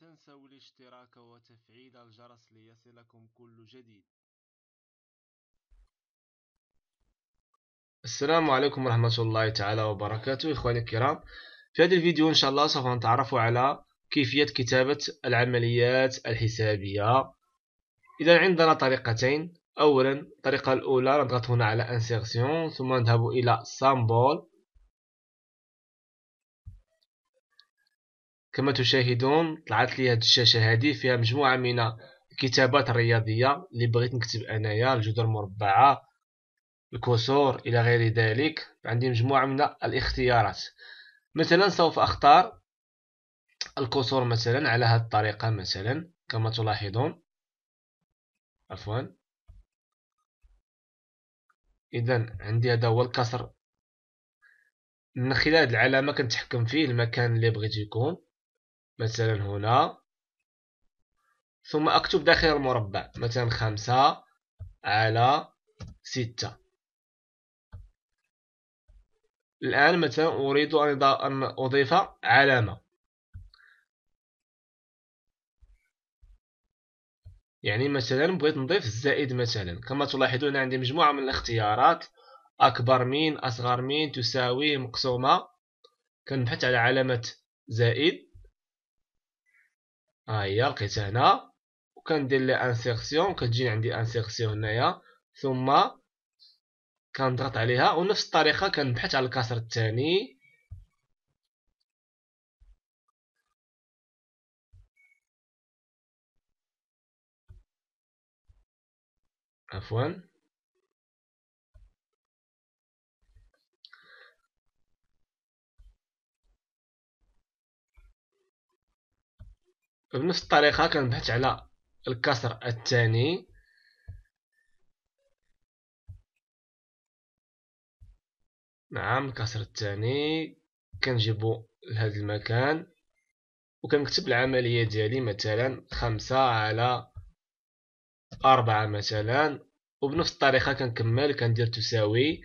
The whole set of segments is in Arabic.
تنسوا الاشتراك وتفعيل الجرس ليصلكم كل جديد السلام عليكم ورحمة الله تعالى وبركاته إخواني الكرام في هذا الفيديو إن شاء الله سوف نتعرف على كيفية كتابة العمليات الحسابية إذا عندنا طريقتين أولا الطريقة الأولى نضغط هنا على انسيرسيون ثم نذهب إلى سامبول كما تشاهدون طلعت لي هاد الشاشة هادي فيها مجموعة من الكتابات الرياضية اللي بغيت نكتب انايا الجذور المربعة الكسور الى غير ذلك عندي مجموعة من الاختيارات مثلا سوف اختار الكسور مثلا على هذه الطريقة مثلا كما تلاحظون عفوا اذا عندي هذا هو الكسر من خلال العلامة كنتحكم فيه المكان اللي بغيت يكون مثلا هنا ثم أكتب داخل المربع مثلا خمسة على ستة الآن مثلا أريد أن أضيف علامة يعني مثلا بغيت نضيف الزائد مثلا كما تلاحظون عندي مجموعة من الاختيارات أكبر من أصغر من تساوي مقسومة كنبحث على علامة زائد ها آه، هي لقيتها هنا وكندير لي انسيرسيون كتجي عندي انسيرسيون هنايا ثم كنضغط عليها ونفس الطريقه كنبحث على الكسر الثاني عفوا بنفس الطريقة كنبحث على الكسر الثاني نعم الكسر الثاني كنجيبو لهذا المكان وكنكتب العملية ديالي مثلا خمسة على أربعة مثلا وبنفس الطريقة كنكمل كندير تساوي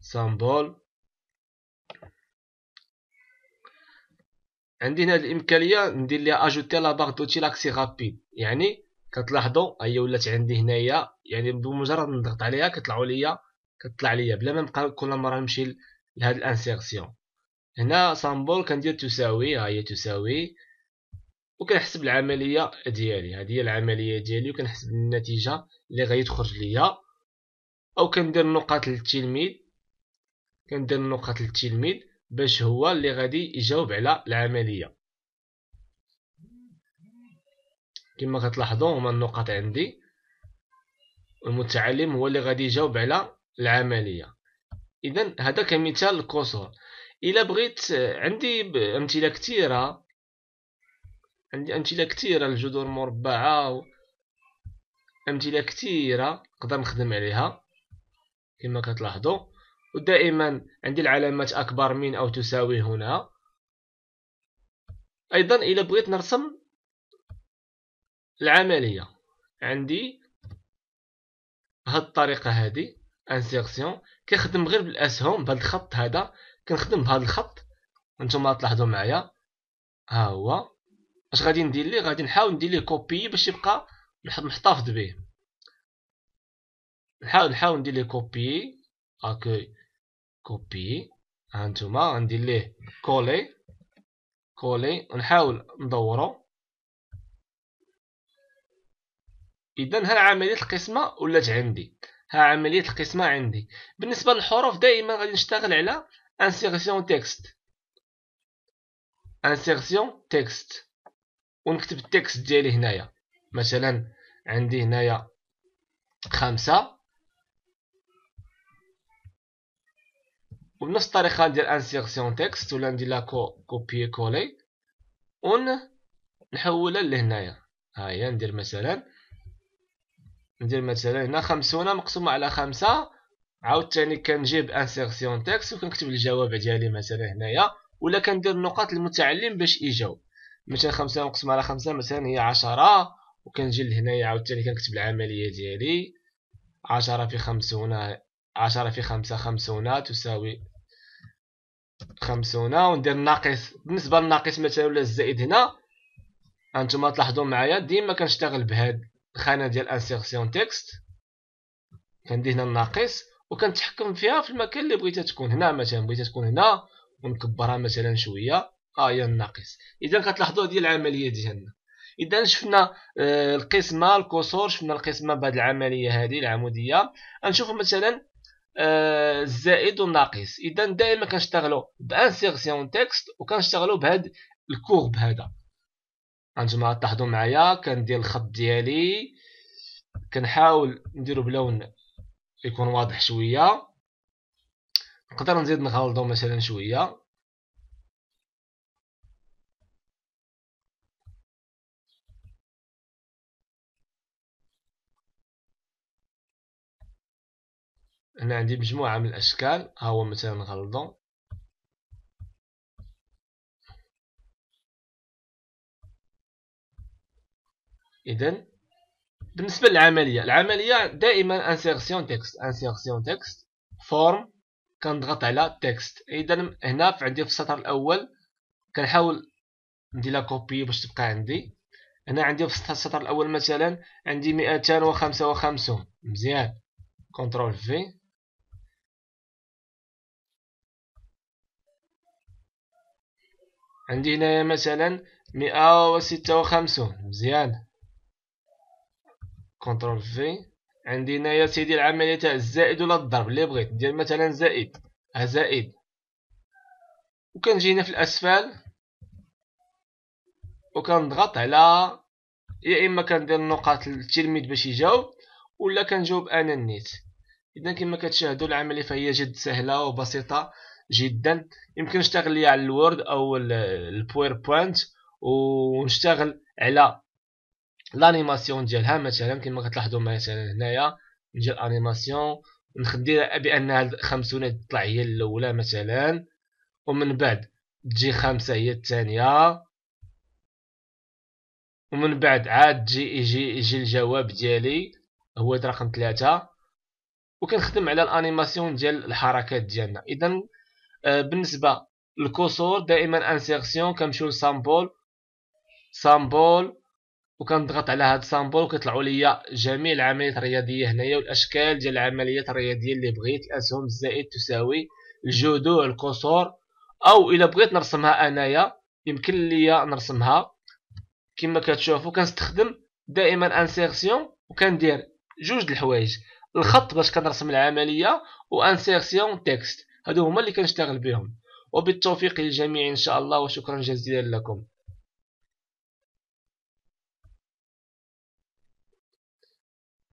سامبول عندي هنا الامكانيه ندير ليها اجوتي لا باغ دوتي لاكسي رابيد يعني كتلاحظوا هي ولات عندي هنايا يعني بمجرد نضغط عليها كطلعوا ليا كطلع ليا بلا ما نبقى كل مره نمشي لهاد الانسيرسيون هنا سامبول كندير تساوي ها هي تساوي وكنحسب العمليه ديالي هذه هي العمليه ديالي وكنحسب النتيجه اللي غيتخرج ليا او كندير نقاط للتلميذ كندير نقاط للتلميذ باش هو اللي غادي يجاوب على العمليه كما كتلاحظوا هما النقط عندي المتعلم هو اللي غادي يجاوب على العمليه اذا هذا كمثال القصور الا بغيت عندي امثله كثيره عندي امثله كثيره لجذور مربعه امثله كثيره نقدر نخدم عليها كما كتلاحظوا ودائما عندي العلامات أكبر من أو تساوي هنا أيضا الى بغيت نرسم العملية عندي بهاد الطريقة هادي انسيرسيون كنخدم غير بالأسهم بهاد الخط هذا كنخدم بهاد الخط انتم تلاحظوا معايا ها هو اش غادي ندير ليه غادي نحاول ندير ليه كوبي باش يبقى محتفظ به نحاول نحاول ندير ليه كوبي اكوي كوبي هانتوما غندير ليه كولي كولي نحاول ندورو اذا ها عمليه القسمه ولات عندي ها عمليه القسمه عندي بالنسبه للحروف دائما غادي نشتغل على انسيرسيون تكست انسيرسيون تكست ونكتب التكست ديالي هنايا مثلا عندي هنايا خمسة وبنفس الطريقه ندير انسيرسيون تكست ولا ندير لا كوبي كولي ون نحولها لهنايا هاهي ندير مثلا ندير مثلا هنا خمسون مقسومه على خمسة عاوتاني كنجيب انسيرسيون تكست وكنكتب الجواب ديالي مثلا هنايا ولا كندير النقاط المتعلم باش يجاوب مثلا خمسة مقسومه على خمسة مثلا هي عشرة وكنجي لهنايا عاوتاني كنكتب العمليه ديالي عشرة في خمسون عشرة في خمسة خمسون تساوي خمسون وندير ناقص بالنسبة للناقص مثلا ولا الزائد هنا هانتوما تلاحظوا معايا ديما كنشتغل بهاد الخانة ديال انسيرسيون تكست كندير هنا الناقص وكنتحكم فيها في المكان اللي بغيتها تكون هنا مثلا بغيتها تكون هنا ونكبرها مثلا شويه ها آه، هي الناقص اذا كتلاحظوا هذه العمليه ديالنا اذا شفنا آه، القسمه الكسور شفنا القسمه بهذه العمليه هذه العموديه نشوفوا مثلا الزائد آه، والناقص اذا دائما كنشتغلوا بانسيرسيون تكست وكنشتغلوا بهاد الكورب هذا انتما تلاحظوا معايا كندير الخط ديالي كنحاول نديرو بلون يكون واضح شويه نقدر نزيد نغلطو مثلا شويه هنا عندي مجموعة من الأشكال ها هو مثلا غلظون إذا بالنسبة للعملية العملية دائما انسيرسيون تكست انسيرسيون تكست فورم كنضغط على تكست إذا هنا في عندي في السطر الأول كنحاول ندير لا كوبي باش تبقى عندي هنا عندي في السطر الأول مثلا عندي مئتان وخمسة وخمسون مزيان كنترول في عندي هنايا مثلا مئة وستة وخمسون مزيان كنترول في عندي هنايا سيدي العملية تاع الزائد ولا الضرب اللي بغيت ندير مثلا زائد ا زائد وكنجي هنا في الأسفل وكنضغط على يا إما كندير النقاط للتلميذ باش يجاوب ولا كنجاوب أنا النيت إذا كما كتشاهدوا العملية فهي جد سهلة وبسيطة جدا يمكن نشتغل لي على الوورد او البويربوينت ونشتغل على الانيماسيون ديالها مثلا كما كتلاحظوا مثلا هنايا نجي الانيماسيون نخديها بان هاد الخمسونات تطلع هي الاولى مثلا ومن بعد تجي خمسة هي الثانية ومن بعد عاد تجي يجي يجي الجواب ديالي هو رقم ثلاثة وكنخدم على الانيماسيون ديال الحركات ديالنا اذا آه، بالنسبه للكسور دائما انسيرسيون كنمشيو لسامبول سامبول وكنضغط على هاد سامبول وكيطلعوا ليا جميع العمليات الرياضيه هنايا والاشكال ديال العمليات الرياضيه اللي بغيت الاسهم الزائد تساوي الجذوع القصور او الى بغيت نرسمها انايا يمكن ليا نرسمها كما كتشوفوا كنستخدم دائما انسيرسيون وكندير جوج د الحوايج الخط باش كنرسم العمليه وانسيرسيون تكست هادو هما اللي كنشتغل بهم وبالتوفيق للجميع ان شاء الله وشكرا جزيلا لكم